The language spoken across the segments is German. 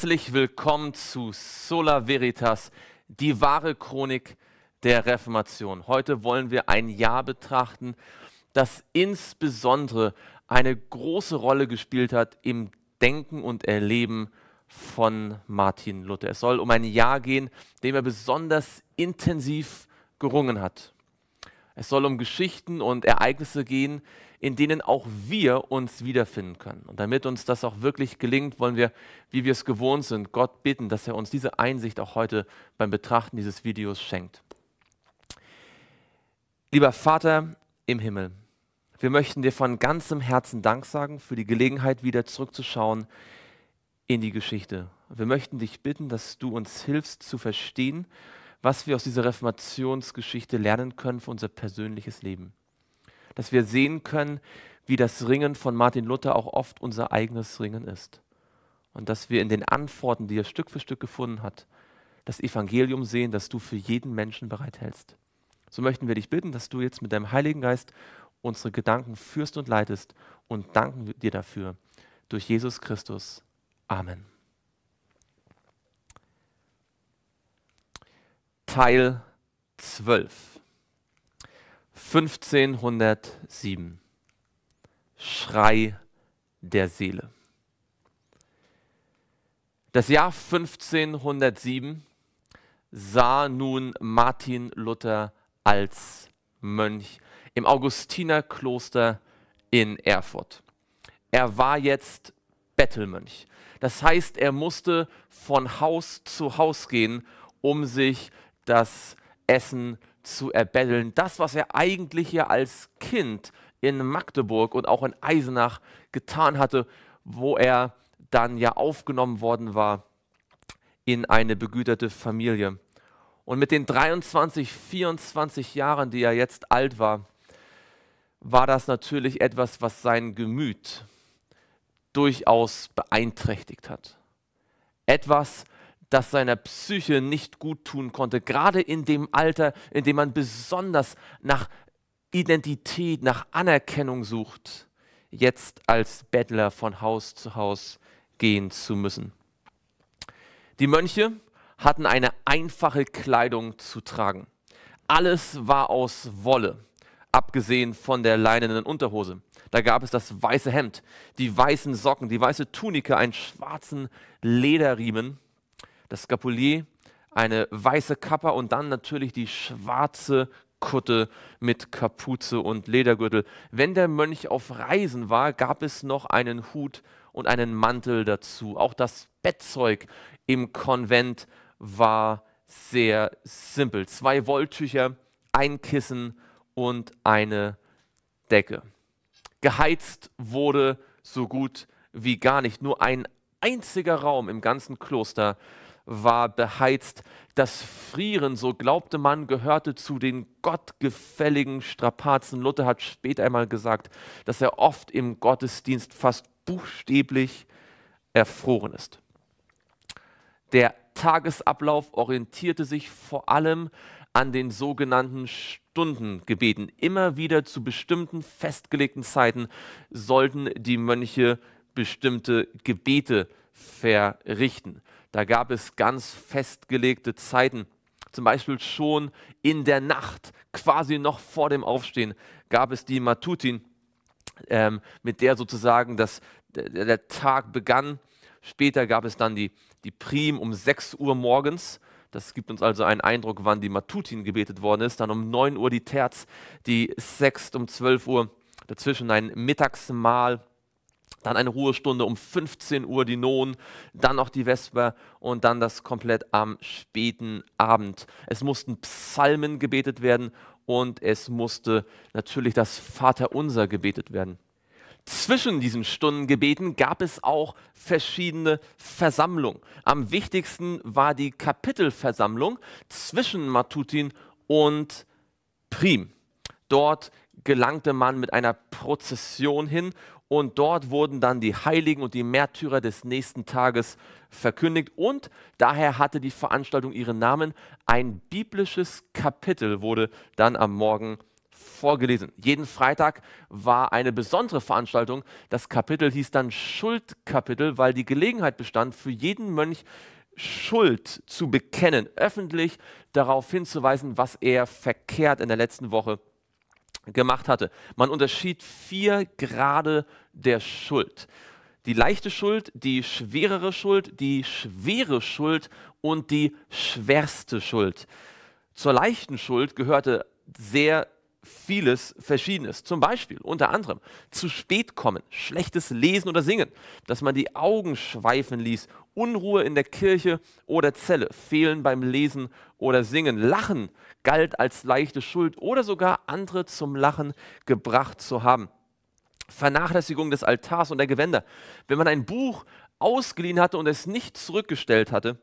Herzlich willkommen zu Sola Veritas, die wahre Chronik der Reformation. Heute wollen wir ein Jahr betrachten, das insbesondere eine große Rolle gespielt hat im Denken und Erleben von Martin Luther. Es soll um ein Jahr gehen, dem er besonders intensiv gerungen hat. Es soll um Geschichten und Ereignisse gehen, in denen auch wir uns wiederfinden können. Und damit uns das auch wirklich gelingt, wollen wir, wie wir es gewohnt sind, Gott bitten, dass er uns diese Einsicht auch heute beim Betrachten dieses Videos schenkt. Lieber Vater im Himmel, wir möchten dir von ganzem Herzen Dank sagen für die Gelegenheit, wieder zurückzuschauen in die Geschichte. Wir möchten dich bitten, dass du uns hilfst zu verstehen, was wir aus dieser Reformationsgeschichte lernen können für unser persönliches Leben dass wir sehen können, wie das Ringen von Martin Luther auch oft unser eigenes Ringen ist. Und dass wir in den Antworten, die er Stück für Stück gefunden hat, das Evangelium sehen, das du für jeden Menschen bereithältst. So möchten wir dich bitten, dass du jetzt mit deinem Heiligen Geist unsere Gedanken führst und leitest und danken dir dafür. Durch Jesus Christus. Amen. Teil 12. 1507. Schrei der Seele. Das Jahr 1507 sah nun Martin Luther als Mönch im Augustinerkloster in Erfurt. Er war jetzt Bettelmönch. Das heißt, er musste von Haus zu Haus gehen, um sich das Essen zu zu erbetteln. Das, was er eigentlich hier als Kind in Magdeburg und auch in Eisenach getan hatte, wo er dann ja aufgenommen worden war in eine begüterte Familie. Und mit den 23, 24 Jahren, die er jetzt alt war, war das natürlich etwas, was sein Gemüt durchaus beeinträchtigt hat. Etwas, das seiner Psyche nicht gut tun konnte, gerade in dem Alter, in dem man besonders nach Identität, nach Anerkennung sucht, jetzt als Bettler von Haus zu Haus gehen zu müssen. Die Mönche hatten eine einfache Kleidung zu tragen. Alles war aus Wolle, abgesehen von der leinenen Unterhose. Da gab es das weiße Hemd, die weißen Socken, die weiße Tunike, einen schwarzen Lederriemen das Skapulier, eine weiße Kappe und dann natürlich die schwarze Kutte mit Kapuze und Ledergürtel. Wenn der Mönch auf Reisen war, gab es noch einen Hut und einen Mantel dazu. Auch das Bettzeug im Konvent war sehr simpel. Zwei Wolltücher, ein Kissen und eine Decke. Geheizt wurde so gut wie gar nicht. Nur ein einziger Raum im ganzen Kloster war beheizt. Das Frieren, so glaubte man, gehörte zu den gottgefälligen Strapazen. Luther hat später einmal gesagt, dass er oft im Gottesdienst fast buchstäblich erfroren ist. Der Tagesablauf orientierte sich vor allem an den sogenannten Stundengebeten. Immer wieder zu bestimmten festgelegten Zeiten sollten die Mönche bestimmte Gebete verrichten. Da gab es ganz festgelegte Zeiten. Zum Beispiel schon in der Nacht, quasi noch vor dem Aufstehen, gab es die Matutin, ähm, mit der sozusagen das, der, der, Tag begann. Später gab es dann die, die Prim um 6 Uhr morgens. Das gibt uns also einen Eindruck, wann die Matutin gebetet worden ist. Dann um 9 Uhr die Terz, die Sext um 12 Uhr. Dazwischen ein Mittagsmahl dann eine Ruhestunde um 15 Uhr die Non, dann noch die Vesper und dann das komplett am späten Abend. Es mussten Psalmen gebetet werden und es musste natürlich das Vaterunser gebetet werden. Zwischen diesen Stundengebeten gab es auch verschiedene Versammlungen. Am wichtigsten war die Kapitelversammlung zwischen Matutin und Prim. Dort gelangte man mit einer Prozession hin und dort wurden dann die Heiligen und die Märtyrer des nächsten Tages verkündigt und daher hatte die Veranstaltung ihren Namen. Ein biblisches Kapitel wurde dann am Morgen vorgelesen. Jeden Freitag war eine besondere Veranstaltung. Das Kapitel hieß dann Schuldkapitel, weil die Gelegenheit bestand, für jeden Mönch Schuld zu bekennen, öffentlich darauf hinzuweisen, was er verkehrt in der letzten Woche gemacht hatte. Man unterschied vier Grade der Schuld. Die leichte Schuld, die schwerere Schuld, die schwere Schuld und die schwerste Schuld. Zur leichten Schuld gehörte sehr vieles Verschiedenes. Zum Beispiel unter anderem zu spät kommen, schlechtes Lesen oder Singen, dass man die Augen schweifen ließ, Unruhe in der Kirche oder Zelle, Fehlen beim Lesen oder Singen, Lachen galt als leichte Schuld oder sogar andere zum Lachen gebracht zu haben. Vernachlässigung des Altars und der Gewänder. Wenn man ein Buch ausgeliehen hatte und es nicht zurückgestellt hatte,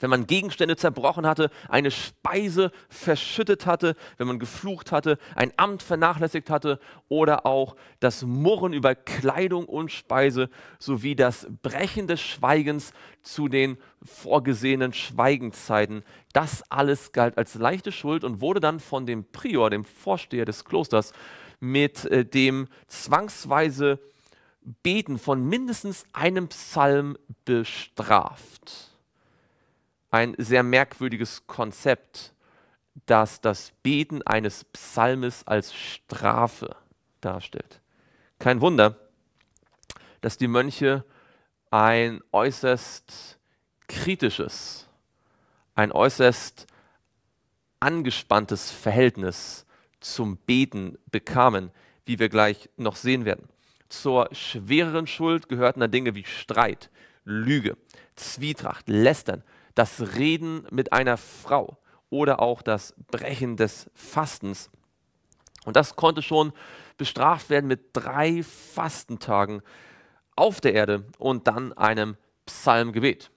wenn man Gegenstände zerbrochen hatte, eine Speise verschüttet hatte, wenn man geflucht hatte, ein Amt vernachlässigt hatte oder auch das Murren über Kleidung und Speise sowie das Brechen des Schweigens zu den vorgesehenen Schweigenzeiten. Das alles galt als leichte Schuld und wurde dann von dem Prior, dem Vorsteher des Klosters, mit äh, dem zwangsweise Beten von mindestens einem Psalm bestraft ein sehr merkwürdiges Konzept, das das Beten eines Psalmes als Strafe darstellt. Kein Wunder, dass die Mönche ein äußerst kritisches, ein äußerst angespanntes Verhältnis zum Beten bekamen, wie wir gleich noch sehen werden. Zur schwereren Schuld gehörten dann Dinge wie Streit, Lüge, Zwietracht, Lästern, das Reden mit einer Frau oder auch das Brechen des Fastens. Und das konnte schon bestraft werden mit drei Fastentagen auf der Erde und dann einem Psalmgebet.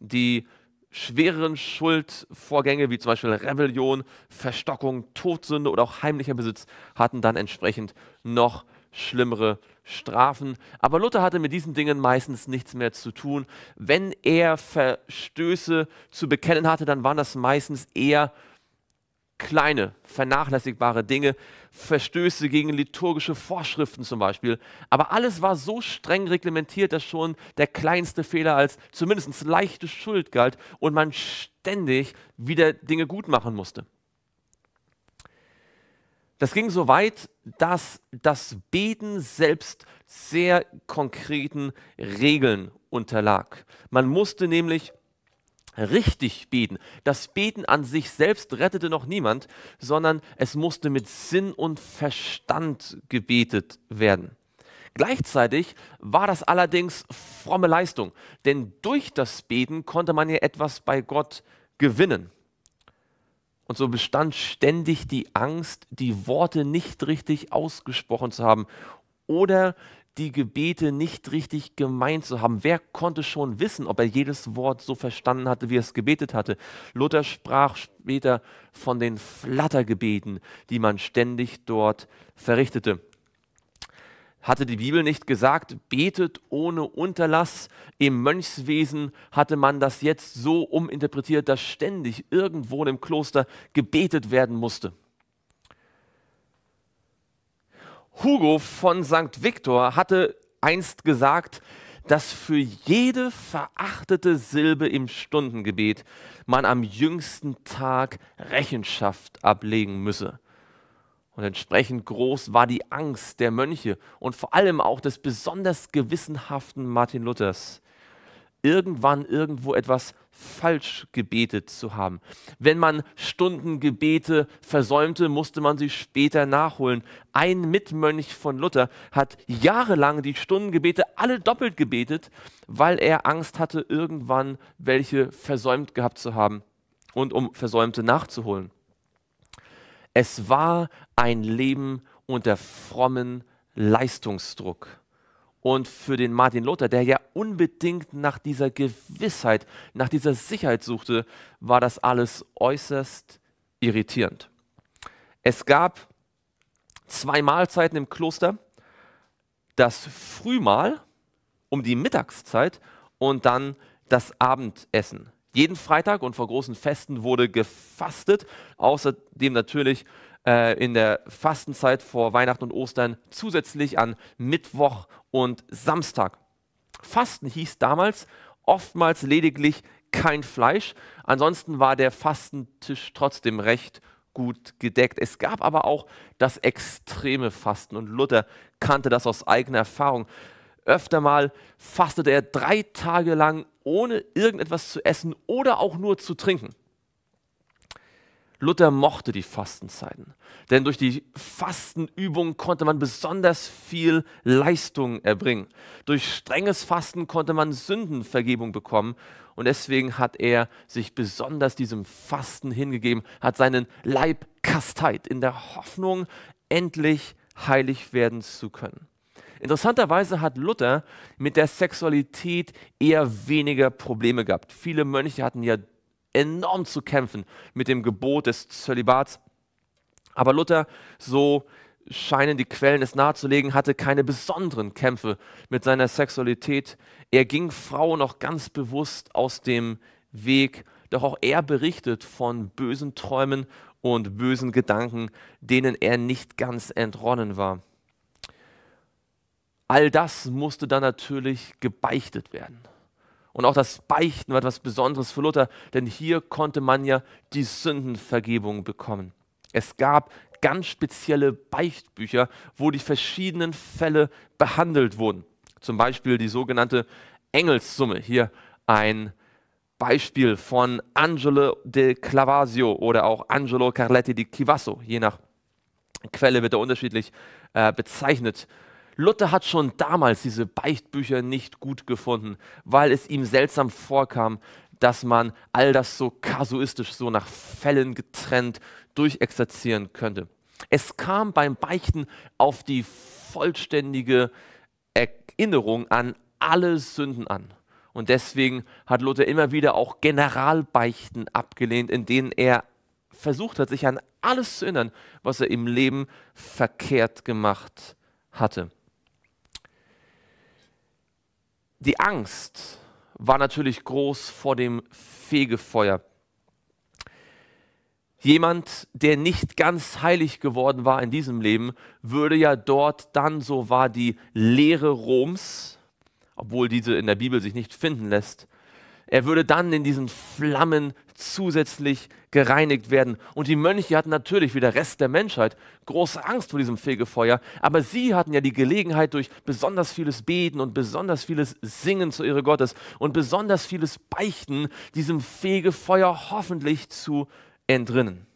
Die schwereren Schuldvorgänge wie zum Beispiel Rebellion, Verstockung, Todsünde oder auch heimlicher Besitz hatten dann entsprechend noch schlimmere Strafen. Aber Luther hatte mit diesen Dingen meistens nichts mehr zu tun. Wenn er Verstöße zu bekennen hatte, dann waren das meistens eher kleine, vernachlässigbare Dinge, Verstöße gegen liturgische Vorschriften zum Beispiel. Aber alles war so streng reglementiert, dass schon der kleinste Fehler als zumindest leichte Schuld galt und man ständig wieder Dinge gut machen musste. Das ging so weit, dass das Beten selbst sehr konkreten Regeln unterlag. Man musste nämlich richtig beten. Das Beten an sich selbst rettete noch niemand, sondern es musste mit Sinn und Verstand gebetet werden. Gleichzeitig war das allerdings fromme Leistung, denn durch das Beten konnte man ja etwas bei Gott gewinnen. Und so bestand ständig die Angst, die Worte nicht richtig ausgesprochen zu haben oder die Gebete nicht richtig gemeint zu haben. Wer konnte schon wissen, ob er jedes Wort so verstanden hatte, wie er es gebetet hatte? Luther sprach später von den Flattergebeten, die man ständig dort verrichtete. Hatte die Bibel nicht gesagt, betet ohne Unterlass? Im Mönchswesen hatte man das jetzt so uminterpretiert, dass ständig irgendwo im Kloster gebetet werden musste. Hugo von St. Viktor hatte einst gesagt, dass für jede verachtete Silbe im Stundengebet man am jüngsten Tag Rechenschaft ablegen müsse. Und entsprechend groß war die Angst der Mönche und vor allem auch des besonders gewissenhaften Martin Luthers, irgendwann irgendwo etwas falsch gebetet zu haben. Wenn man Stundengebete versäumte, musste man sie später nachholen. Ein Mitmönch von Luther hat jahrelang die Stundengebete alle doppelt gebetet, weil er Angst hatte, irgendwann welche versäumt gehabt zu haben und um versäumte nachzuholen. Es war ein Leben unter frommen Leistungsdruck. Und für den Martin Luther, der ja unbedingt nach dieser Gewissheit, nach dieser Sicherheit suchte, war das alles äußerst irritierend. Es gab zwei Mahlzeiten im Kloster, das Frühmahl um die Mittagszeit und dann das Abendessen jeden Freitag und vor großen Festen wurde gefastet. Außerdem natürlich äh, in der Fastenzeit vor Weihnachten und Ostern zusätzlich an Mittwoch und Samstag. Fasten hieß damals oftmals lediglich kein Fleisch. Ansonsten war der Fastentisch trotzdem recht gut gedeckt. Es gab aber auch das extreme Fasten und Luther kannte das aus eigener Erfahrung. Öfter mal fastete er drei Tage lang ohne irgendetwas zu essen oder auch nur zu trinken. Luther mochte die Fastenzeiten, denn durch die Fastenübung konnte man besonders viel Leistung erbringen. Durch strenges Fasten konnte man Sündenvergebung bekommen und deswegen hat er sich besonders diesem Fasten hingegeben, hat seinen Leib kasteit in der Hoffnung, endlich heilig werden zu können. Interessanterweise hat Luther mit der Sexualität eher weniger Probleme gehabt. Viele Mönche hatten ja enorm zu kämpfen mit dem Gebot des Zölibats. Aber Luther, so scheinen die Quellen es nahezulegen, hatte keine besonderen Kämpfe mit seiner Sexualität. Er ging Frauen auch ganz bewusst aus dem Weg. Doch auch er berichtet von bösen Träumen und bösen Gedanken, denen er nicht ganz entronnen war all das musste dann natürlich gebeichtet werden. Und auch das Beichten war etwas Besonderes für Luther, denn hier konnte man ja die Sündenvergebung bekommen. Es gab ganz spezielle Beichtbücher, wo die verschiedenen Fälle behandelt wurden. Zum Beispiel die sogenannte Engelssumme. Hier ein Beispiel von Angelo de Clavasio oder auch Angelo Carletti di Chivasso. Je nach Quelle wird er unterschiedlich äh, bezeichnet. Luther hat schon damals diese Beichtbücher nicht gut gefunden, weil es ihm seltsam vorkam, dass man all das so kasuistisch, so nach Fällen getrennt durchexerzieren könnte. Es kam beim Beichten auf die vollständige Erinnerung an alle Sünden an. Und deswegen hat Luther immer wieder auch Generalbeichten abgelehnt, in denen er versucht hat, sich an alles zu erinnern, was er im Leben verkehrt gemacht hatte. Die Angst war natürlich groß vor dem Fegefeuer. Jemand, der nicht ganz heilig geworden war in diesem Leben, würde ja dort dann, so war die Lehre Roms, obwohl diese in der Bibel sich nicht finden lässt, er würde dann in diesen Flammen zusätzlich gereinigt werden. Und die Mönche hatten natürlich, wie der Rest der Menschheit, große Angst vor diesem Fegefeuer. Aber sie hatten ja die Gelegenheit, durch besonders vieles Beten und besonders vieles Singen zu ihre Gottes und besonders vieles Beichten diesem Fegefeuer hoffentlich zu entrinnen.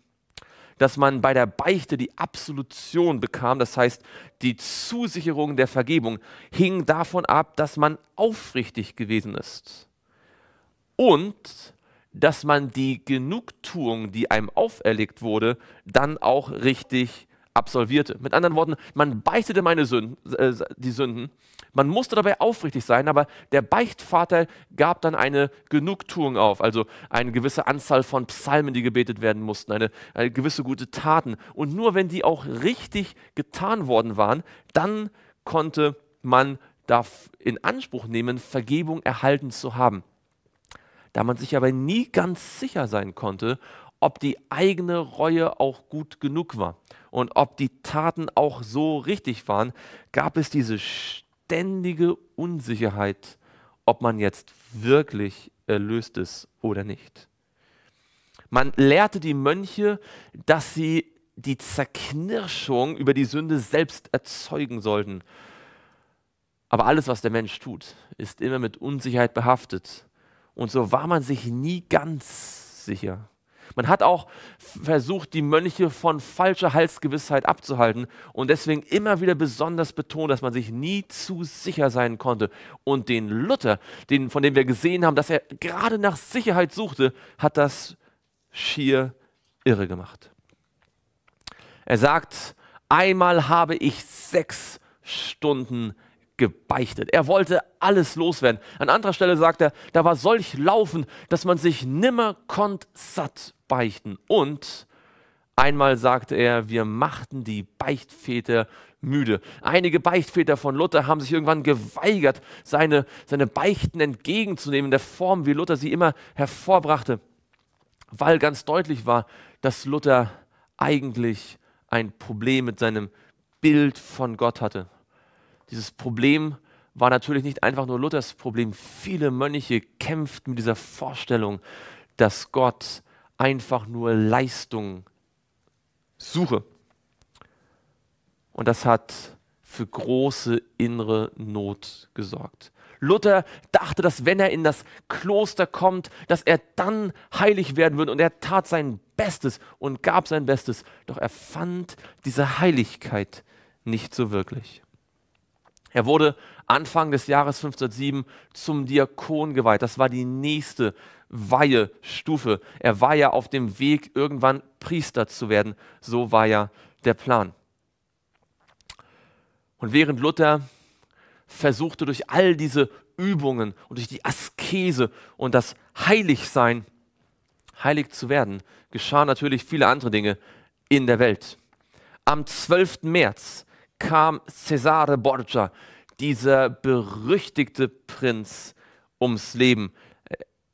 Dass man bei der Beichte die Absolution bekam, das heißt die Zusicherung der Vergebung, hing davon ab, dass man aufrichtig gewesen ist. Und dass man die Genugtuung, die einem auferlegt wurde, dann auch richtig absolvierte. Mit anderen Worten, man beichtete meine Sünden, äh, die Sünden, man musste dabei aufrichtig sein, aber der Beichtvater gab dann eine Genugtuung auf, also eine gewisse Anzahl von Psalmen, die gebetet werden mussten, eine, eine gewisse gute Taten. Und nur wenn die auch richtig getan worden waren, dann konnte man darf in Anspruch nehmen, Vergebung erhalten zu haben da man sich aber nie ganz sicher sein konnte, ob die eigene Reue auch gut genug war und ob die Taten auch so richtig waren, gab es diese ständige Unsicherheit, ob man jetzt wirklich erlöst ist oder nicht. Man lehrte die Mönche, dass sie die Zerknirschung über die Sünde selbst erzeugen sollten. Aber alles, was der Mensch tut, ist immer mit Unsicherheit behaftet. Und so war man sich nie ganz sicher. Man hat auch versucht, die Mönche von falscher Halsgewissheit abzuhalten und deswegen immer wieder besonders betont, dass man sich nie zu sicher sein konnte. Und den Luther, den, von dem wir gesehen haben, dass er gerade nach Sicherheit suchte, hat das schier irre gemacht. Er sagt, einmal habe ich sechs Stunden gebeichtet. Er wollte alles loswerden. An anderer Stelle sagt er, da war solch Laufen, dass man sich nimmer konnt satt beichten. Und einmal sagte er, wir machten die Beichtväter müde. Einige Beichtväter von Luther haben sich irgendwann geweigert, seine, seine Beichten entgegenzunehmen, in der Form, wie Luther sie immer hervorbrachte, weil ganz deutlich war, dass Luther eigentlich ein Problem mit seinem Bild von Gott hatte. Dieses Problem war natürlich nicht einfach nur Luthers Problem. Viele Mönche kämpften mit dieser Vorstellung, dass Gott einfach nur Leistung suche. Und das hat für große innere Not gesorgt. Luther dachte, dass wenn er in das Kloster kommt, dass er dann heilig werden würde. Und er tat sein Bestes und gab sein Bestes. Doch er fand diese Heiligkeit nicht so wirklich. Er wurde Anfang des Jahres 1507 zum Diakon geweiht. Das war die nächste Weihestufe. Er war ja auf dem Weg, irgendwann Priester zu werden. So war ja der Plan. Und während Luther versuchte durch all diese Übungen und durch die Askese und das Heiligsein heilig zu werden, geschahen natürlich viele andere Dinge in der Welt. Am 12. März kam Cesare Borgia, dieser berüchtigte Prinz, ums Leben.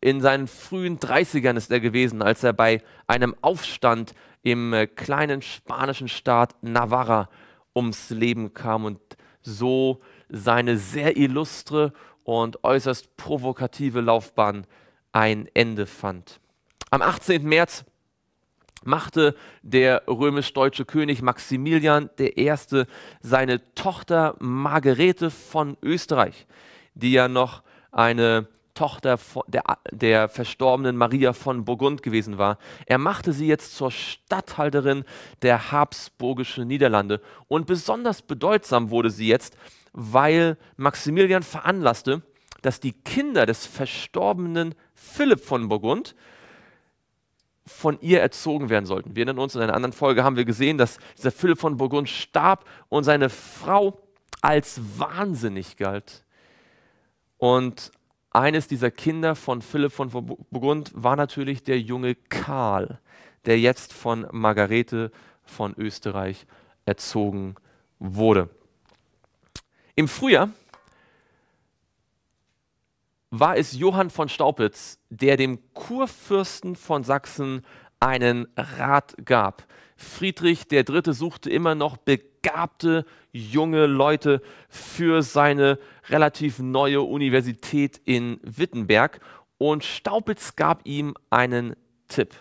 In seinen frühen 30ern ist er gewesen, als er bei einem Aufstand im äh, kleinen spanischen Staat Navarra ums Leben kam und so seine sehr illustre und äußerst provokative Laufbahn ein Ende fand. Am 18. März machte der römisch-deutsche König Maximilian I. seine Tochter Margarete von Österreich, die ja noch eine Tochter der, der verstorbenen Maria von Burgund gewesen war. Er machte sie jetzt zur Statthalterin der habsburgischen Niederlande. Und besonders bedeutsam wurde sie jetzt, weil Maximilian veranlasste, dass die Kinder des verstorbenen Philipp von Burgund, von ihr erzogen werden sollten. Wir erinnern uns, in einer anderen Folge haben wir gesehen, dass dieser Philipp von Burgund starb und seine Frau als wahnsinnig galt. Und eines dieser Kinder von Philipp von Burgund war natürlich der junge Karl, der jetzt von Margarete von Österreich erzogen wurde. Im Frühjahr war es Johann von Staupitz, der dem Kurfürsten von Sachsen einen Rat gab. Friedrich III. suchte immer noch begabte junge Leute für seine relativ neue Universität in Wittenberg und Staupitz gab ihm einen Tipp.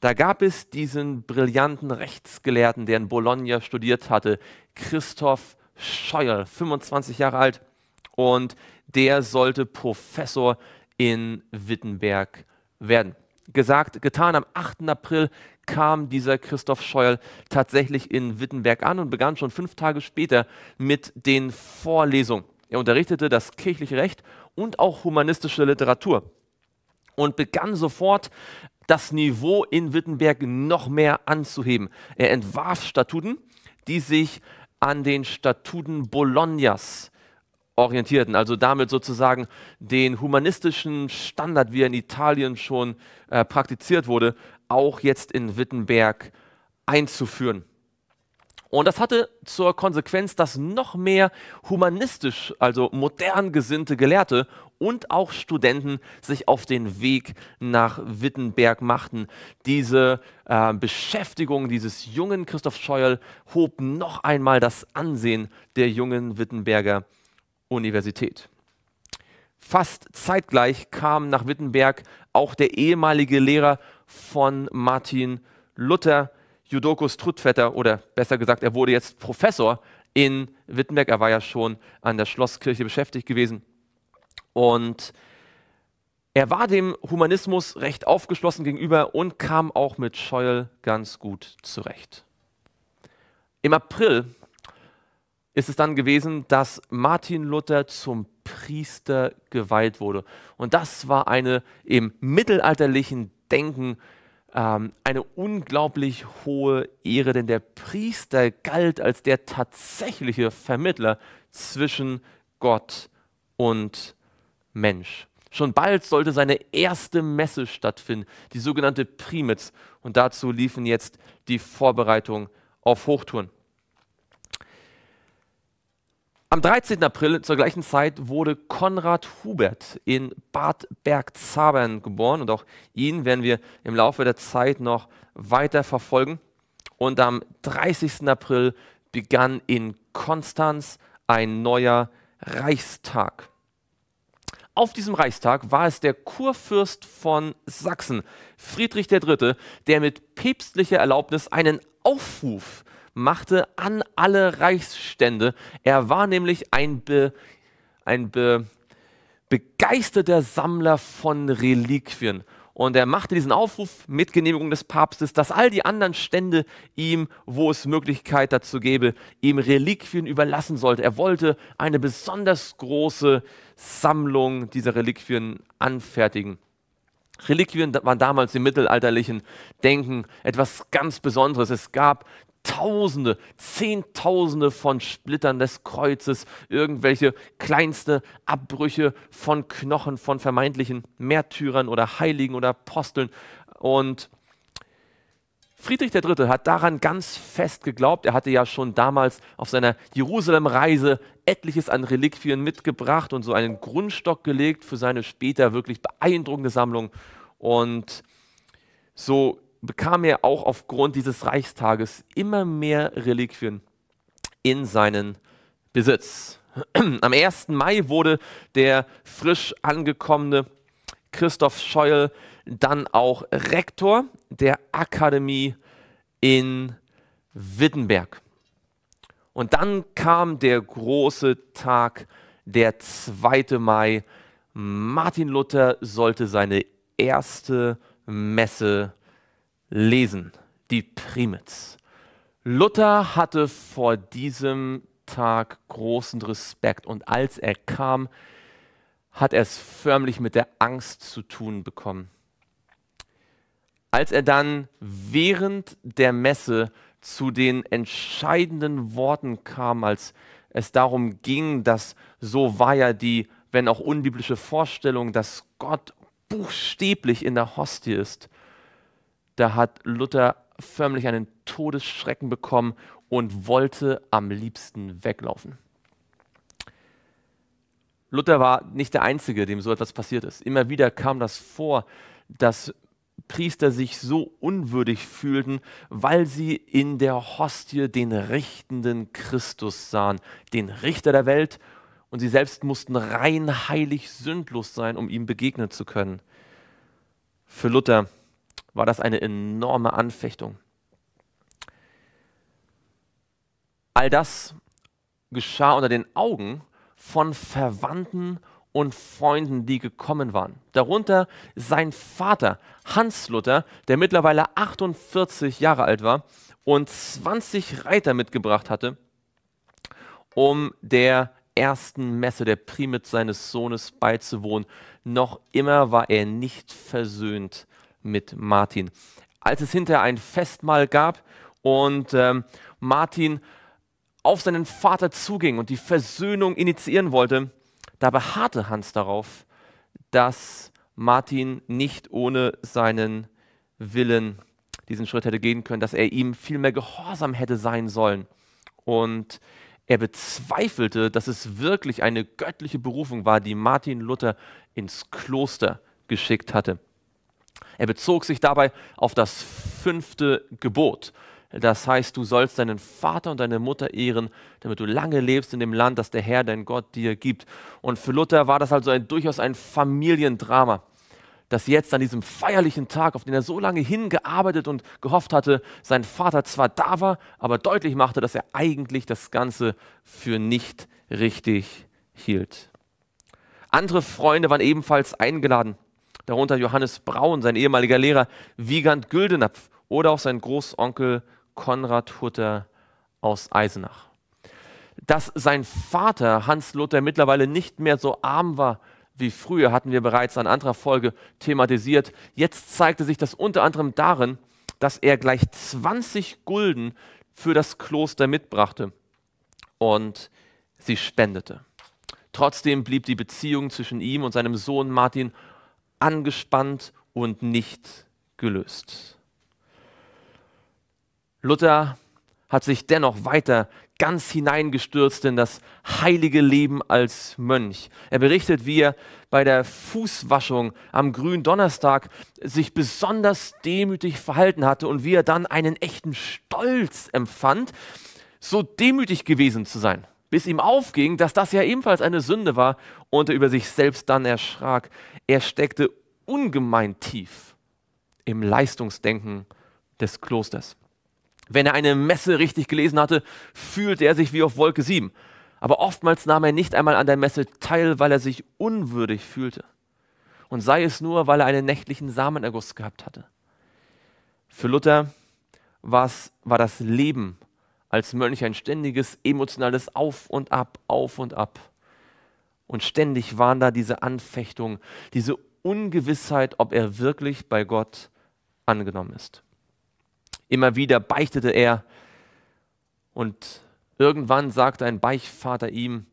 Da gab es diesen brillanten Rechtsgelehrten, der in Bologna studiert hatte, Christoph Scheuer, 25 Jahre alt, und der sollte Professor in Wittenberg werden. Gesagt, getan, am 8. April kam dieser Christoph Scheuerl tatsächlich in Wittenberg an und begann schon fünf Tage später mit den Vorlesungen. Er unterrichtete das kirchliche Recht und auch humanistische Literatur und begann sofort das Niveau in Wittenberg noch mehr anzuheben. Er entwarf Statuten, die sich an den Statuten Bolognas orientierten, also damit sozusagen den humanistischen Standard, wie er in Italien schon äh, praktiziert wurde, auch jetzt in Wittenberg einzuführen. Und das hatte zur Konsequenz, dass noch mehr humanistisch, also modern gesinnte Gelehrte und auch Studenten sich auf den Weg nach Wittenberg machten. Diese äh, Beschäftigung dieses jungen Christoph Scheuerl hob noch einmal das Ansehen der jungen Wittenberger Universität. Fast zeitgleich kam nach Wittenberg auch der ehemalige Lehrer von Martin Luther, Judokus Truttvetter, oder besser gesagt, er wurde jetzt Professor in Wittenberg. Er war ja schon an der Schlosskirche beschäftigt gewesen. Und er war dem Humanismus recht aufgeschlossen gegenüber und kam auch mit Scheuel ganz gut zurecht. Im April ist es dann gewesen, dass Martin Luther zum Priester geweiht wurde. Und das war eine im mittelalterlichen Denken ähm, eine unglaublich hohe Ehre, denn der Priester galt als der tatsächliche Vermittler zwischen Gott und Mensch. Schon bald sollte seine erste Messe stattfinden, die sogenannte Primitz. Und dazu liefen jetzt die Vorbereitungen auf Hochtouren. Am 13. April zur gleichen Zeit wurde Konrad Hubert in Bad Bergzabern geboren und auch ihn werden wir im Laufe der Zeit noch weiter verfolgen. Und am 30. April begann in Konstanz ein neuer Reichstag. Auf diesem Reichstag war es der Kurfürst von Sachsen, Friedrich III., der mit päpstlicher Erlaubnis einen Aufruf machte an alle Reichsstände. Er war nämlich ein, Be, ein Be, begeisterter Sammler von Reliquien. Und er machte diesen Aufruf mit Genehmigung des Papstes, dass all die anderen Stände ihm, wo es Möglichkeit dazu gäbe, ihm Reliquien überlassen sollte. Er wollte eine besonders große Sammlung dieser Reliquien anfertigen. Reliquien waren damals im mittelalterlichen Denken etwas ganz Besonderes. Es gab Tausende, Zehntausende von Splittern des Kreuzes, irgendwelche kleinste Abbrüche von Knochen von vermeintlichen Märtyrern oder Heiligen oder Aposteln. Und Friedrich III. hat daran ganz fest geglaubt. Er hatte ja schon damals auf seiner Jerusalem-Reise etliches an Reliquien mitgebracht und so einen Grundstock gelegt für seine später wirklich beeindruckende Sammlung. Und so bekam er auch aufgrund dieses Reichstages immer mehr Reliquien in seinen Besitz. Am 1. Mai wurde der frisch angekommene Christoph Scheuel dann auch Rektor der Akademie in Wittenberg. Und dann kam der große Tag, der 2. Mai. Martin Luther sollte seine erste Messe lesen, die Primitz. Luther hatte vor diesem Tag großen Respekt und als er kam, hat er es förmlich mit der Angst zu tun bekommen. Als er dann während der Messe zu den entscheidenden Worten kam, als es darum ging, dass so war ja die, wenn auch unbiblische Vorstellung, dass Gott buchstäblich in der Hostie ist, da hat Luther förmlich einen Todesschrecken bekommen und wollte am liebsten weglaufen. Luther war nicht der Einzige, dem so etwas passiert ist. Immer wieder kam das vor, dass Priester sich so unwürdig fühlten, weil sie in der Hostie den richtenden Christus sahen, den Richter der Welt, und sie selbst mussten rein heilig sündlos sein, um ihm begegnen zu können. Für Luther war das eine enorme Anfechtung. All das geschah unter den Augen von Verwandten und Freunden, die gekommen waren. Darunter sein Vater, Hans Luther, der mittlerweile 48 Jahre alt war und 20 Reiter mitgebracht hatte, um der ersten Messe der Primit seines Sohnes beizuwohnen. Noch immer war er nicht versöhnt mit Martin. Als es hinterher ein Festmahl gab und ähm, Martin auf seinen Vater zuging und die Versöhnung initiieren wollte, da beharrte Hans darauf, dass Martin nicht ohne seinen Willen diesen Schritt hätte gehen können, dass er ihm viel mehr gehorsam hätte sein sollen. Und er bezweifelte, dass es wirklich eine göttliche Berufung war, die Martin Luther ins Kloster geschickt hatte. Er bezog sich dabei auf das fünfte Gebot. Das heißt, du sollst deinen Vater und deine Mutter ehren, damit du lange lebst in dem Land, das der Herr, dein Gott, dir gibt. Und für Luther war das also ein, durchaus ein Familiendrama, dass jetzt an diesem feierlichen Tag, auf den er so lange hingearbeitet und gehofft hatte, sein Vater zwar da war, aber deutlich machte, dass er eigentlich das Ganze für nicht richtig hielt. Andere Freunde waren ebenfalls eingeladen darunter Johannes Braun, sein ehemaliger Lehrer Wiegand Güldenapf oder auch sein Großonkel Konrad Hutter aus Eisenach. Dass sein Vater Hans Luther mittlerweile nicht mehr so arm war wie früher, hatten wir bereits an anderer Folge thematisiert. Jetzt zeigte sich das unter anderem darin, dass er gleich 20 Gulden für das Kloster mitbrachte und sie spendete. Trotzdem blieb die Beziehung zwischen ihm und seinem Sohn Martin angespannt und nicht gelöst. Luther hat sich dennoch weiter ganz hineingestürzt in das heilige Leben als Mönch. Er berichtet, wie er bei der Fußwaschung am grünen Donnerstag sich besonders demütig verhalten hatte und wie er dann einen echten Stolz empfand, so demütig gewesen zu sein bis ihm aufging, dass das ja ebenfalls eine Sünde war und er über sich selbst dann erschrak. Er steckte ungemein tief im Leistungsdenken des Klosters. Wenn er eine Messe richtig gelesen hatte, fühlte er sich wie auf Wolke 7. Aber oftmals nahm er nicht einmal an der Messe teil, weil er sich unwürdig fühlte. Und sei es nur, weil er einen nächtlichen Samenerguss gehabt hatte. Für Luther war das Leben als Mönch ein ständiges emotionales Auf und Ab, Auf und Ab. Und ständig waren da diese Anfechtungen, diese Ungewissheit, ob er wirklich bei Gott angenommen ist. Immer wieder beichtete er und irgendwann sagte ein Beichtvater ihm,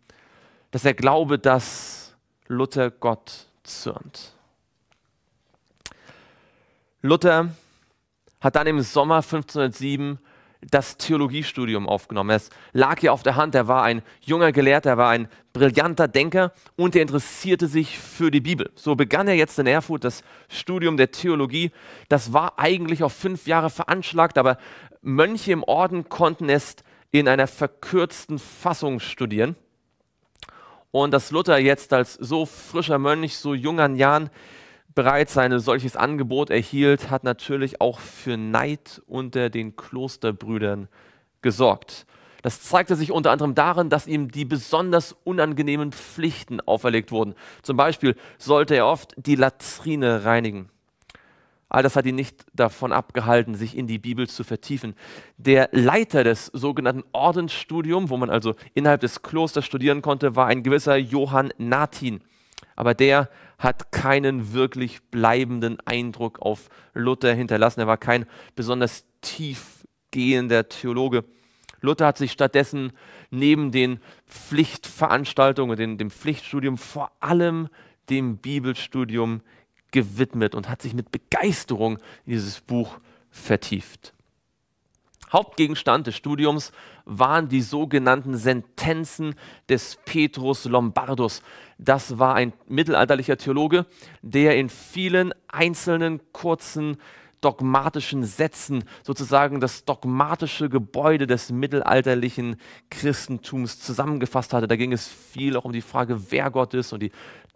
dass er glaube, dass Luther Gott zürnt. Luther hat dann im Sommer 1507 das Theologiestudium aufgenommen. Es lag ja auf der Hand, er war ein junger Gelehrter, er war ein brillanter Denker und er interessierte sich für die Bibel. So begann er jetzt in Erfurt das Studium der Theologie. Das war eigentlich auf fünf Jahre veranschlagt, aber Mönche im Orden konnten es in einer verkürzten Fassung studieren. Und dass Luther jetzt als so frischer Mönch, so jung an Jahren bereits ein solches Angebot erhielt, hat natürlich auch für Neid unter den Klosterbrüdern gesorgt. Das zeigte sich unter anderem darin, dass ihm die besonders unangenehmen Pflichten auferlegt wurden. Zum Beispiel sollte er oft die Latrine reinigen. All das hat ihn nicht davon abgehalten, sich in die Bibel zu vertiefen. Der Leiter des sogenannten Ordensstudium, wo man also innerhalb des Klosters studieren konnte, war ein gewisser Johann Natin. Aber der hat keinen wirklich bleibenden Eindruck auf Luther hinterlassen. Er war kein besonders tiefgehender Theologe. Luther hat sich stattdessen neben den Pflichtveranstaltungen, den, dem Pflichtstudium, vor allem dem Bibelstudium gewidmet und hat sich mit Begeisterung in dieses Buch vertieft. Hauptgegenstand des Studiums waren die sogenannten Sentenzen des Petrus Lombardus. Das war ein mittelalterlicher Theologe, der in vielen einzelnen kurzen dogmatischen Sätzen sozusagen das dogmatische Gebäude des mittelalterlichen Christentums zusammengefasst hatte. Da ging es viel auch um die Frage, wer Gott ist und die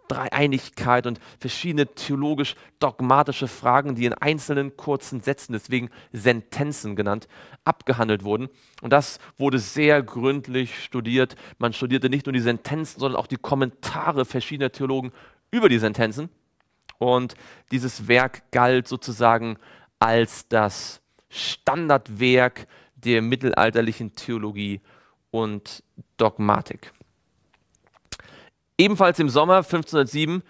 Dreieinigkeit und verschiedene theologisch-dogmatische Fragen, die in einzelnen kurzen Sätzen, deswegen Sentenzen genannt, abgehandelt wurden. Und das wurde sehr gründlich studiert. Man studierte nicht nur die Sentenzen, sondern auch die Kommentare verschiedener Theologen über die Sentenzen. Und dieses Werk galt sozusagen als das Standardwerk der mittelalterlichen Theologie und Dogmatik. Ebenfalls im Sommer 1507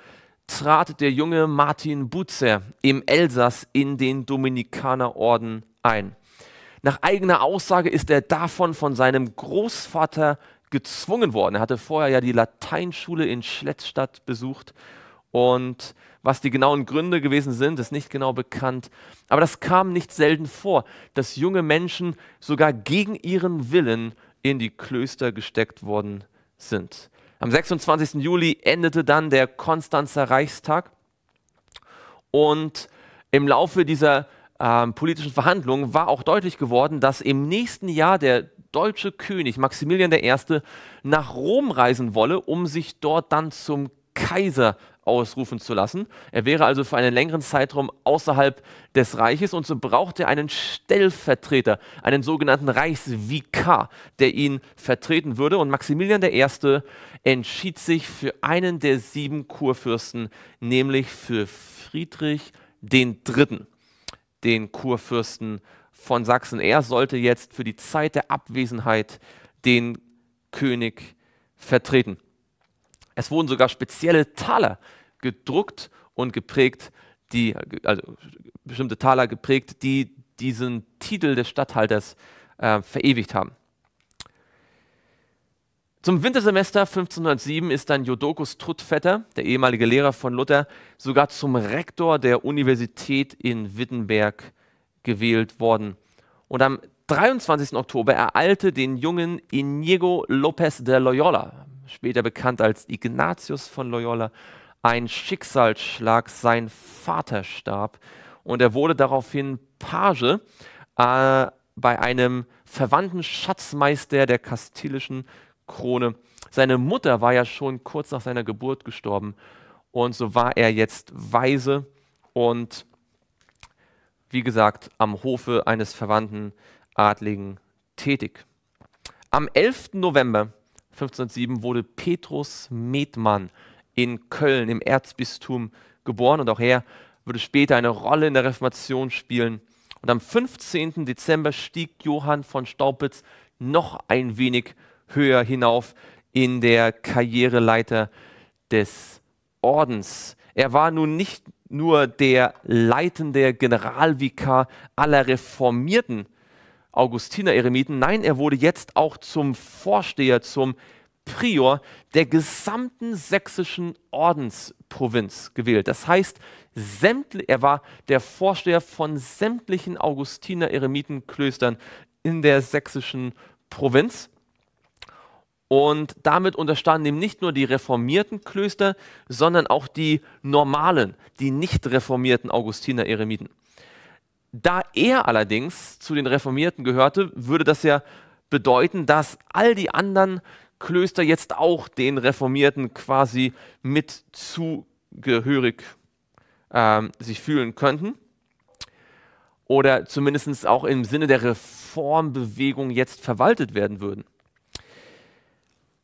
trat der junge Martin Butzer im Elsass in den Dominikanerorden ein. Nach eigener Aussage ist er davon von seinem Großvater gezwungen worden. Er hatte vorher ja die Lateinschule in Schletzstadt besucht und was die genauen Gründe gewesen sind, ist nicht genau bekannt. Aber das kam nicht selten vor, dass junge Menschen sogar gegen ihren Willen in die Klöster gesteckt worden sind. Am 26. Juli endete dann der Konstanzer Reichstag und im Laufe dieser ähm, politischen Verhandlungen war auch deutlich geworden, dass im nächsten Jahr der deutsche König Maximilian I. nach Rom reisen wolle, um sich dort dann zum Kaiser ausrufen zu lassen. Er wäre also für einen längeren Zeitraum außerhalb des Reiches und so braucht er einen Stellvertreter, einen sogenannten Reichsvikar, der ihn vertreten würde. Und Maximilian I. entschied sich für einen der sieben Kurfürsten, nämlich für Friedrich III., den Kurfürsten von Sachsen. Er sollte jetzt für die Zeit der Abwesenheit den König vertreten. Es wurden sogar spezielle Taler gedruckt und geprägt, die, also bestimmte Taler geprägt, die diesen Titel des Statthalters äh, verewigt haben. Zum Wintersemester 1507 ist dann Jodokus Truttvetter, der ehemalige Lehrer von Luther, sogar zum Rektor der Universität in Wittenberg gewählt worden. Und am 23. Oktober ereilte den jungen Inigo López de Loyola, später bekannt als Ignatius von Loyola, ein Schicksalsschlag, sein Vater starb und er wurde daraufhin Page äh, bei einem verwandten Schatzmeister der kastilischen Krone. Seine Mutter war ja schon kurz nach seiner Geburt gestorben und so war er jetzt Weise und wie gesagt am Hofe eines verwandten Adligen tätig. Am 11. November 1507 wurde Petrus Medmann in Köln im Erzbistum geboren und auch er würde später eine Rolle in der Reformation spielen. Und am 15. Dezember stieg Johann von Staupitz noch ein wenig höher hinauf in der Karriereleiter des Ordens. Er war nun nicht nur der leitende Generalvikar aller reformierten Augustiner-Eremiten, nein, er wurde jetzt auch zum Vorsteher, zum Prior der gesamten sächsischen Ordensprovinz gewählt. Das heißt, er war der Vorsteher von sämtlichen Augustiner Eremitenklöstern in der sächsischen Provinz. Und damit unterstanden ihm nicht nur die reformierten Klöster, sondern auch die normalen, die nicht reformierten Augustiner Eremiten. Da er allerdings zu den Reformierten gehörte, würde das ja bedeuten, dass all die anderen Klöster jetzt auch den Reformierten quasi mit zugehörig ähm, sich fühlen könnten. Oder zumindest auch im Sinne der Reformbewegung jetzt verwaltet werden würden.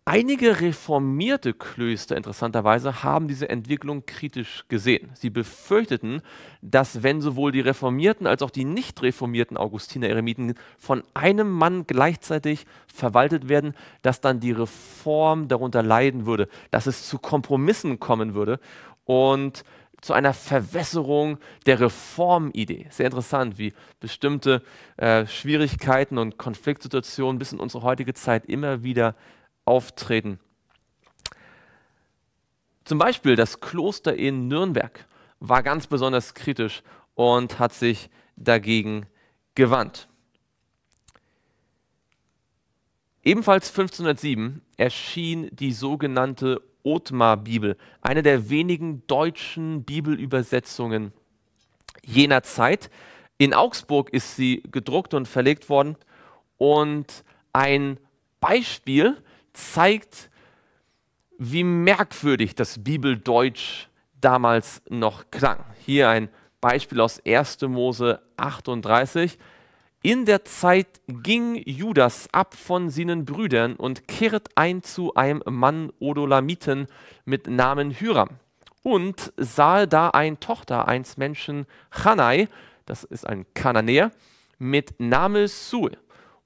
Einige reformierte Klöster interessanterweise haben diese Entwicklung kritisch gesehen. Sie befürchteten, dass wenn sowohl die reformierten als auch die nicht reformierten Augustiner-Eremiten von einem Mann gleichzeitig verwaltet werden, dass dann die Reform darunter leiden würde, dass es zu Kompromissen kommen würde und zu einer Verwässerung der Reformidee. Sehr interessant, wie bestimmte äh, Schwierigkeiten und Konfliktsituationen bis in unsere heutige Zeit immer wieder auftreten. Zum Beispiel das Kloster in Nürnberg war ganz besonders kritisch und hat sich dagegen gewandt. Ebenfalls 1507 erschien die sogenannte othmar bibel eine der wenigen deutschen Bibelübersetzungen jener Zeit. In Augsburg ist sie gedruckt und verlegt worden und ein Beispiel zeigt, wie merkwürdig das Bibeldeutsch damals noch klang. Hier ein Beispiel aus 1. Mose 38. In der Zeit ging Judas ab von seinen Brüdern und kehrt ein zu einem Mann Odolamiten mit Namen Hyram und sah da ein Tochter eines Menschen Chanai, das ist ein Kananäer, mit Namen Suel.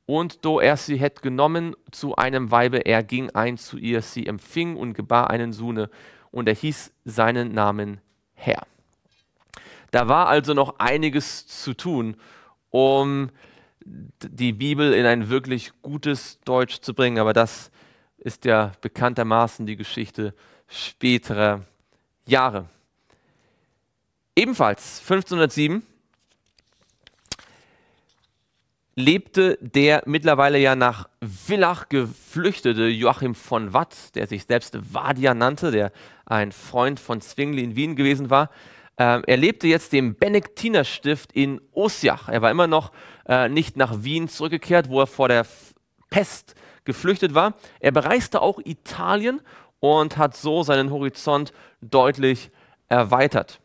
Und do er sie hätte genommen zu einem Weibe, er ging ein zu ihr, sie empfing und gebar einen Sohne, und er hieß seinen Namen Herr. Da war also noch einiges zu tun, um die Bibel in ein wirklich gutes Deutsch zu bringen, aber das ist ja bekanntermaßen die Geschichte späterer Jahre. Ebenfalls 1507 lebte der mittlerweile ja nach Villach geflüchtete Joachim von Watt, der sich selbst Wadia nannte, der ein Freund von Zwingli in Wien gewesen war. Ähm, er lebte jetzt dem Benediktinerstift in Ossiach. Er war immer noch äh, nicht nach Wien zurückgekehrt, wo er vor der F Pest geflüchtet war. Er bereiste auch Italien und hat so seinen Horizont deutlich erweitert.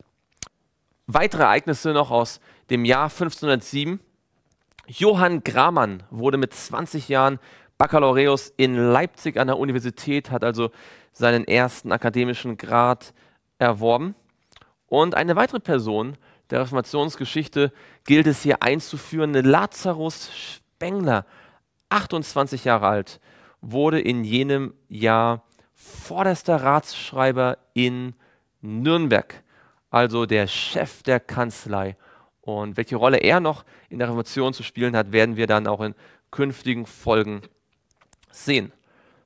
Weitere Ereignisse noch aus dem Jahr 1507 Johann Gramann wurde mit 20 Jahren Baccalaureus in Leipzig an der Universität, hat also seinen ersten akademischen Grad erworben. Und eine weitere Person der Reformationsgeschichte gilt es hier einzuführen, Lazarus Spengler, 28 Jahre alt, wurde in jenem Jahr vorderster Ratsschreiber in Nürnberg, also der Chef der Kanzlei und welche Rolle er noch in der Revolution zu spielen hat, werden wir dann auch in künftigen Folgen sehen.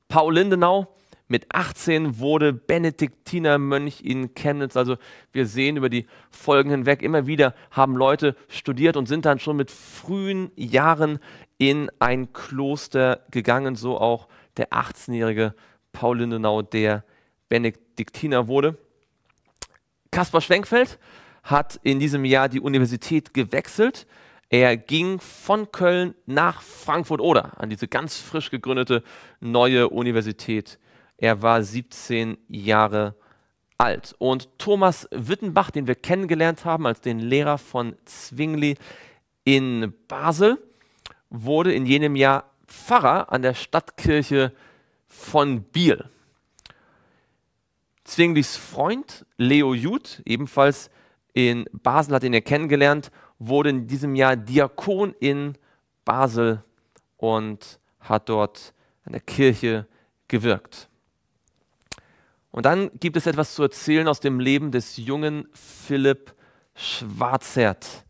Paul Lindenau, mit 18 wurde Benediktinermönch in Chemnitz. Also wir sehen über die Folgen hinweg, immer wieder haben Leute studiert und sind dann schon mit frühen Jahren in ein Kloster gegangen. So auch der 18-jährige Paul Lindenau, der Benediktiner wurde. Kaspar Schwenkfeld, hat in diesem Jahr die Universität gewechselt. Er ging von Köln nach Frankfurt-Oder an diese ganz frisch gegründete neue Universität. Er war 17 Jahre alt. Und Thomas Wittenbach, den wir kennengelernt haben als den Lehrer von Zwingli in Basel, wurde in jenem Jahr Pfarrer an der Stadtkirche von Biel. Zwinglis Freund Leo Jud, ebenfalls in Basel, hat ihn er kennengelernt, wurde in diesem Jahr Diakon in Basel und hat dort an der Kirche gewirkt. Und dann gibt es etwas zu erzählen aus dem Leben des jungen Philipp Schwarzert.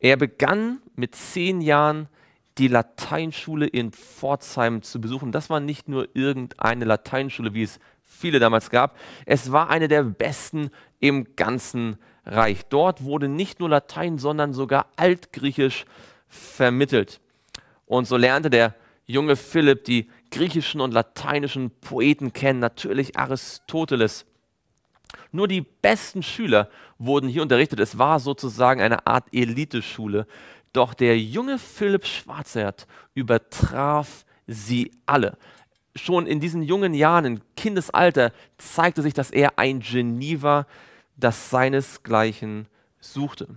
Er begann mit zehn Jahren die Lateinschule in Pforzheim zu besuchen. Das war nicht nur irgendeine Lateinschule, wie es viele damals gab. Es war eine der besten im ganzen Land. Reich. Dort wurde nicht nur Latein, sondern sogar Altgriechisch vermittelt. Und so lernte der junge Philipp die griechischen und lateinischen Poeten kennen, natürlich Aristoteles. Nur die besten Schüler wurden hier unterrichtet. Es war sozusagen eine Art Eliteschule. Doch der junge Philipp Schwarzert übertraf sie alle. Schon in diesen jungen Jahren, im Kindesalter, zeigte sich, dass er ein Genie war, das seinesgleichen suchte.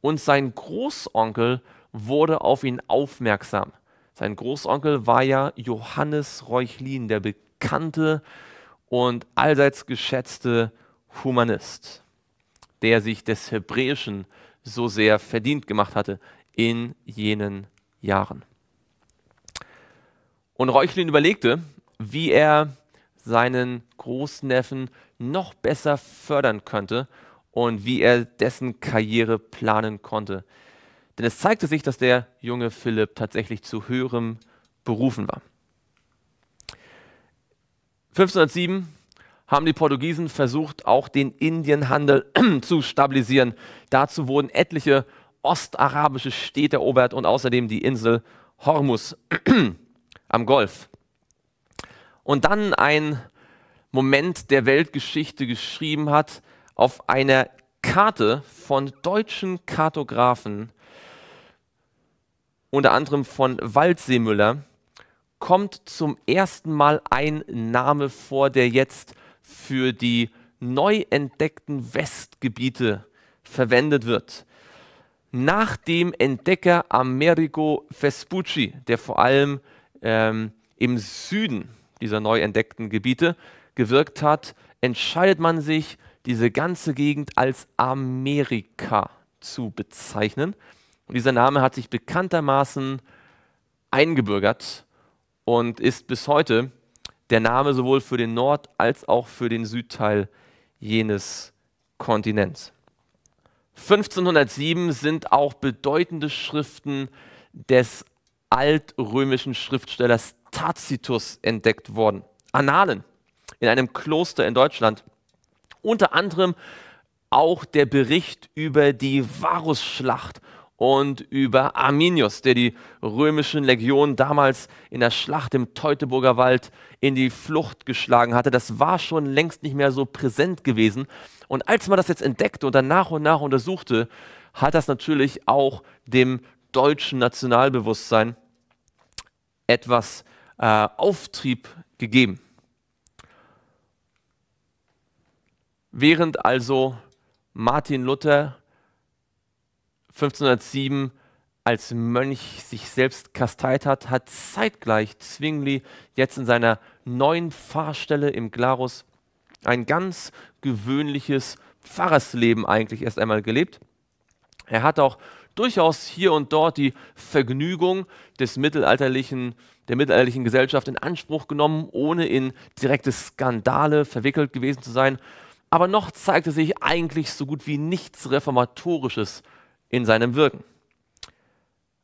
Und sein Großonkel wurde auf ihn aufmerksam. Sein Großonkel war ja Johannes Reuchlin, der bekannte und allseits geschätzte Humanist, der sich des Hebräischen so sehr verdient gemacht hatte in jenen Jahren. Und Reuchlin überlegte, wie er seinen Großneffen noch besser fördern könnte und wie er dessen Karriere planen konnte. Denn es zeigte sich, dass der junge Philipp tatsächlich zu höherem berufen war. 1507 haben die Portugiesen versucht, auch den Indienhandel zu stabilisieren. Dazu wurden etliche ostarabische Städte erobert und außerdem die Insel Hormus am Golf. Und dann ein Moment der Weltgeschichte geschrieben hat, auf einer Karte von deutschen Kartografen, unter anderem von Waldseemüller, kommt zum ersten Mal ein Name vor, der jetzt für die neu entdeckten Westgebiete verwendet wird. Nach dem Entdecker Amerigo Vespucci, der vor allem ähm, im Süden dieser neu entdeckten Gebiete gewirkt hat, entscheidet man sich, diese ganze Gegend als Amerika zu bezeichnen. Und dieser Name hat sich bekanntermaßen eingebürgert und ist bis heute der Name sowohl für den Nord- als auch für den Südteil jenes Kontinents. 1507 sind auch bedeutende Schriften des altrömischen Schriftstellers Tacitus entdeckt worden. Annalen, in einem Kloster in Deutschland. Unter anderem auch der Bericht über die Varusschlacht und über Arminius, der die römischen Legionen damals in der Schlacht im Teutoburger Wald in die Flucht geschlagen hatte. Das war schon längst nicht mehr so präsent gewesen. Und als man das jetzt entdeckte und dann nach und nach untersuchte, hat das natürlich auch dem deutschen Nationalbewusstsein etwas äh, Auftrieb gegeben. Während also Martin Luther 1507 als Mönch sich selbst kasteit hat, hat zeitgleich Zwingli jetzt in seiner neuen Pfarrstelle im Glarus ein ganz gewöhnliches Pfarrersleben eigentlich erst einmal gelebt. Er hat auch durchaus hier und dort die Vergnügung des mittelalterlichen, der mittelalterlichen Gesellschaft in Anspruch genommen, ohne in direkte Skandale verwickelt gewesen zu sein aber noch zeigte sich eigentlich so gut wie nichts Reformatorisches in seinem Wirken.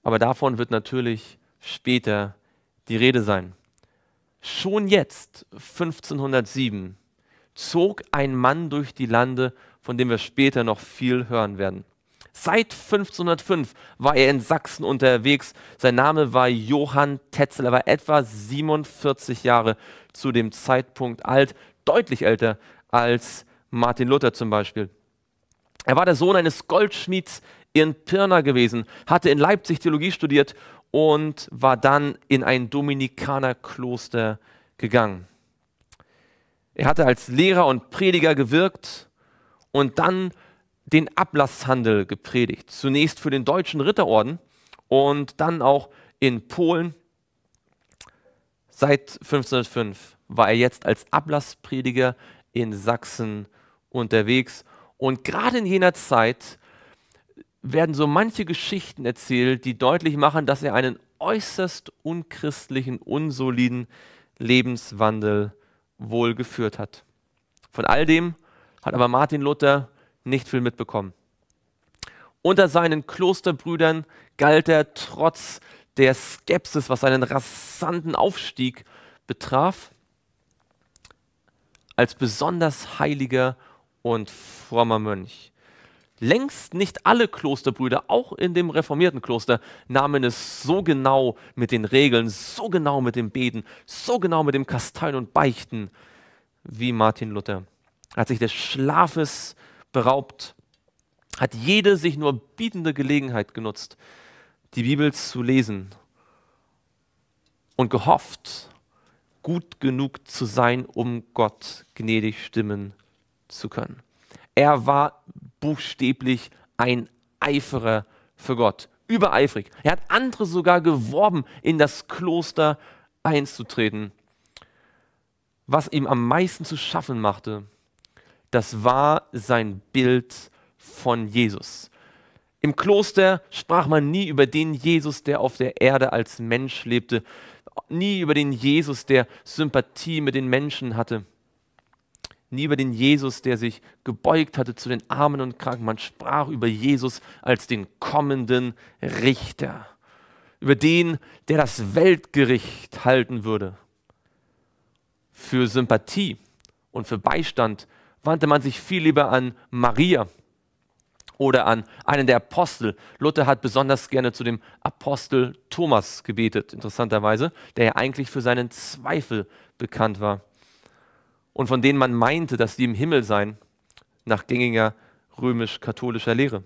Aber davon wird natürlich später die Rede sein. Schon jetzt, 1507, zog ein Mann durch die Lande, von dem wir später noch viel hören werden. Seit 1505 war er in Sachsen unterwegs. Sein Name war Johann Tetzel. Er war etwa 47 Jahre zu dem Zeitpunkt alt, deutlich älter als Martin Luther zum Beispiel. Er war der Sohn eines Goldschmieds in Pirna gewesen, hatte in Leipzig Theologie studiert und war dann in ein Dominikanerkloster gegangen. Er hatte als Lehrer und Prediger gewirkt und dann den Ablasshandel gepredigt. Zunächst für den deutschen Ritterorden und dann auch in Polen. Seit 1505 war er jetzt als Ablassprediger in Sachsen unterwegs. Und gerade in jener Zeit werden so manche Geschichten erzählt, die deutlich machen, dass er einen äußerst unchristlichen, unsoliden Lebenswandel wohl geführt hat. Von all dem hat aber Martin Luther nicht viel mitbekommen. Unter seinen Klosterbrüdern galt er trotz der Skepsis, was seinen rasanten Aufstieg betraf, als besonders heiliger und und frommer Mönch. Längst nicht alle Klosterbrüder, auch in dem reformierten Kloster, nahmen es so genau mit den Regeln, so genau mit dem Beten, so genau mit dem Kastein und Beichten wie Martin Luther. Hat sich des Schlafes beraubt, hat jede sich nur bietende Gelegenheit genutzt, die Bibel zu lesen und gehofft, gut genug zu sein, um Gott gnädig stimmen zu können. Er war buchstäblich ein Eiferer für Gott, übereifrig. Er hat andere sogar geworben, in das Kloster einzutreten. Was ihm am meisten zu schaffen machte, das war sein Bild von Jesus. Im Kloster sprach man nie über den Jesus, der auf der Erde als Mensch lebte, nie über den Jesus, der Sympathie mit den Menschen hatte nie über den Jesus, der sich gebeugt hatte zu den Armen und Kranken. Man sprach über Jesus als den kommenden Richter, über den, der das Weltgericht halten würde. Für Sympathie und für Beistand wandte man sich viel lieber an Maria oder an einen der Apostel. Luther hat besonders gerne zu dem Apostel Thomas gebetet, interessanterweise, der ja eigentlich für seinen Zweifel bekannt war und von denen man meinte, dass sie im Himmel seien, nach gängiger römisch-katholischer Lehre.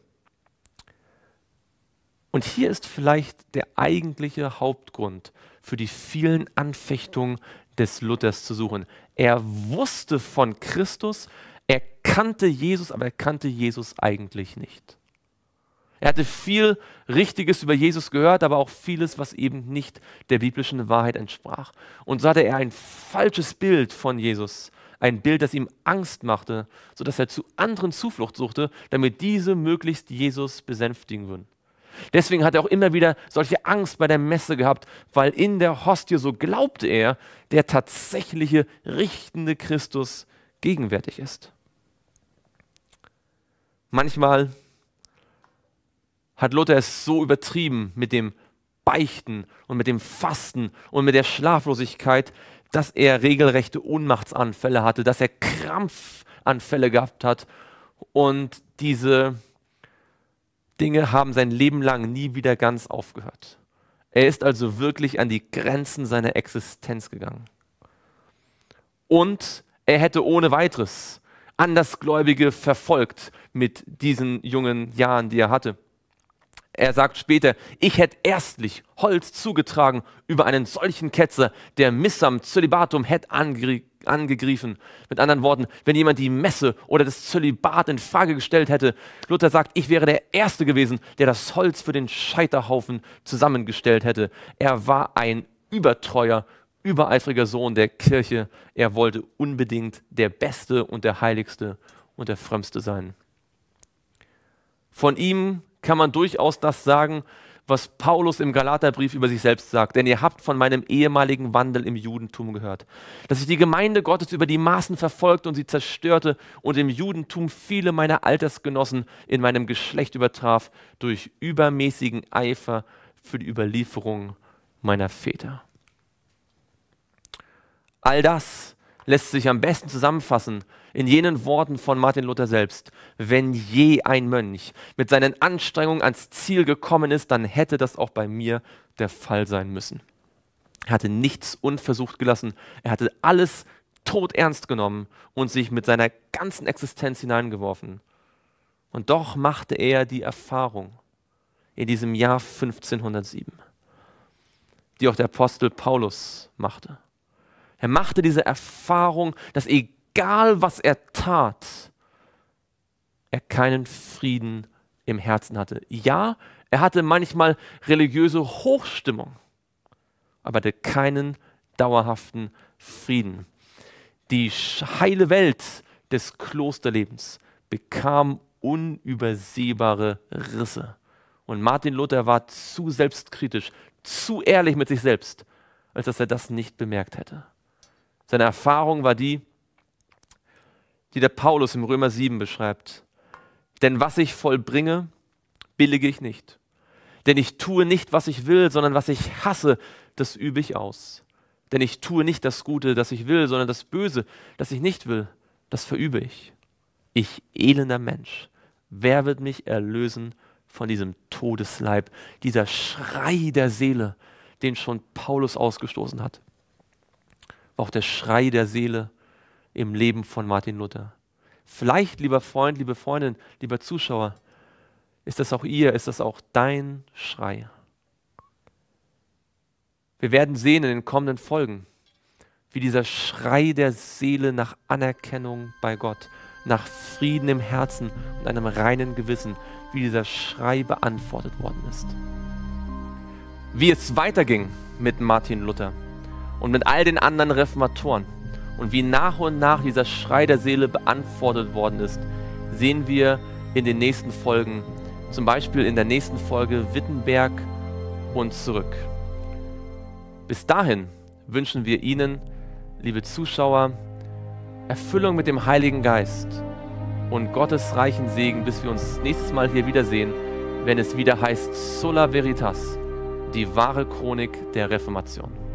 Und hier ist vielleicht der eigentliche Hauptgrund für die vielen Anfechtungen des Luthers zu suchen. Er wusste von Christus, er kannte Jesus, aber er kannte Jesus eigentlich nicht. Er hatte viel Richtiges über Jesus gehört, aber auch vieles, was eben nicht der biblischen Wahrheit entsprach. Und so hatte er ein falsches Bild von Jesus, ein Bild, das ihm Angst machte, sodass er zu anderen Zuflucht suchte, damit diese möglichst Jesus besänftigen würden. Deswegen hat er auch immer wieder solche Angst bei der Messe gehabt, weil in der Hostie, so glaubte er, der tatsächliche richtende Christus gegenwärtig ist. Manchmal hat Luther es so übertrieben mit dem Beichten und mit dem Fasten und mit der Schlaflosigkeit, dass er regelrechte Ohnmachtsanfälle hatte, dass er Krampfanfälle gehabt hat und diese Dinge haben sein Leben lang nie wieder ganz aufgehört. Er ist also wirklich an die Grenzen seiner Existenz gegangen. Und er hätte ohne weiteres Andersgläubige verfolgt mit diesen jungen Jahren, die er hatte. Er sagt später, ich hätte erstlich Holz zugetragen über einen solchen Ketzer, der Missam Zölibatum hätte ange angegriffen. Mit anderen Worten, wenn jemand die Messe oder das Zölibat in Frage gestellt hätte, Luther sagt, ich wäre der Erste gewesen, der das Holz für den Scheiterhaufen zusammengestellt hätte. Er war ein übertreuer, übereifriger Sohn der Kirche. Er wollte unbedingt der Beste und der Heiligste und der Frömmste sein. Von ihm kann man durchaus das sagen, was Paulus im Galaterbrief über sich selbst sagt. Denn ihr habt von meinem ehemaligen Wandel im Judentum gehört, dass ich die Gemeinde Gottes über die Maßen verfolgte und sie zerstörte und im Judentum viele meiner Altersgenossen in meinem Geschlecht übertraf durch übermäßigen Eifer für die Überlieferung meiner Väter. All das lässt sich am besten zusammenfassen in jenen Worten von Martin Luther selbst, wenn je ein Mönch mit seinen Anstrengungen ans Ziel gekommen ist, dann hätte das auch bei mir der Fall sein müssen. Er hatte nichts unversucht gelassen, er hatte alles todernst genommen und sich mit seiner ganzen Existenz hineingeworfen. Und doch machte er die Erfahrung in diesem Jahr 1507, die auch der Apostel Paulus machte. Er machte diese Erfahrung, dass egal egal was er tat, er keinen Frieden im Herzen hatte. Ja, er hatte manchmal religiöse Hochstimmung, aber hatte keinen dauerhaften Frieden. Die heile Welt des Klosterlebens bekam unübersehbare Risse. Und Martin Luther war zu selbstkritisch, zu ehrlich mit sich selbst, als dass er das nicht bemerkt hätte. Seine Erfahrung war die, die der Paulus im Römer 7 beschreibt. Denn was ich vollbringe, billige ich nicht. Denn ich tue nicht, was ich will, sondern was ich hasse, das übe ich aus. Denn ich tue nicht das Gute, das ich will, sondern das Böse, das ich nicht will, das verübe ich. Ich elender Mensch, wer wird mich erlösen von diesem Todesleib, dieser Schrei der Seele, den schon Paulus ausgestoßen hat? Auch der Schrei der Seele im Leben von Martin Luther. Vielleicht, lieber Freund, liebe Freundin, lieber Zuschauer, ist das auch ihr, ist das auch dein Schrei. Wir werden sehen in den kommenden Folgen, wie dieser Schrei der Seele nach Anerkennung bei Gott, nach Frieden im Herzen und einem reinen Gewissen, wie dieser Schrei beantwortet worden ist. Wie es weiterging mit Martin Luther und mit all den anderen Reformatoren und wie nach und nach dieser Schrei der Seele beantwortet worden ist, sehen wir in den nächsten Folgen. Zum Beispiel in der nächsten Folge Wittenberg und zurück. Bis dahin wünschen wir Ihnen, liebe Zuschauer, Erfüllung mit dem Heiligen Geist und Gottes reichen Segen, bis wir uns nächstes Mal hier wiedersehen, wenn es wieder heißt Sola Veritas, die wahre Chronik der Reformation.